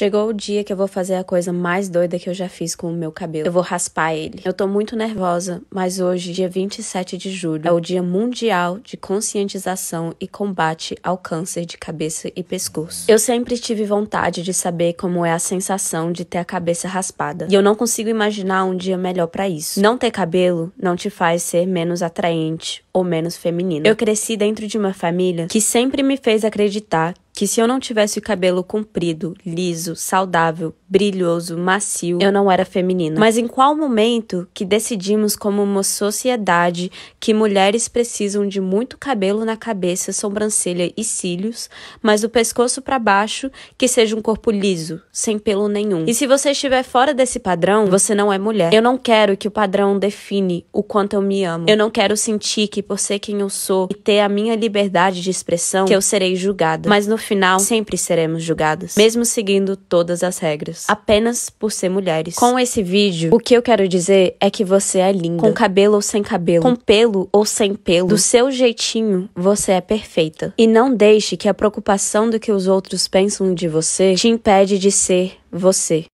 Chegou o dia que eu vou fazer a coisa mais doida que eu já fiz com o meu cabelo. Eu vou raspar ele. Eu tô muito nervosa, mas hoje, dia 27 de julho, é o Dia Mundial de Conscientização e Combate ao Câncer de Cabeça e Pescoço. Eu sempre tive vontade de saber como é a sensação de ter a cabeça raspada, e eu não consigo imaginar um dia melhor para isso. Não ter cabelo não te faz ser menos atraente ou menos feminina. Eu cresci dentro de uma família que sempre me fez acreditar que se eu não tivesse o cabelo comprido, liso, saudável, brilhoso, macio, eu não era feminina. Mas em qual momento que decidimos como uma sociedade que mulheres precisam de muito cabelo na cabeça, sobrancelha e cílios, mas do pescoço para baixo que seja um corpo liso, sem pelo nenhum. E se você estiver fora desse padrão, você não é mulher. Eu não quero que o padrão define o quanto eu me amo. Eu não quero sentir que por ser quem eu sou e ter a minha liberdade de expressão, que eu serei julgada. Mas no final, sempre seremos julgadas, mesmo seguindo todas as regras, apenas por ser mulheres. Com esse vídeo, o que eu quero dizer é que você é linda, com cabelo ou sem cabelo, com pelo ou sem pelo, do seu jeitinho, você é perfeita. E não deixe que a preocupação do que os outros pensam de você te impede de ser você.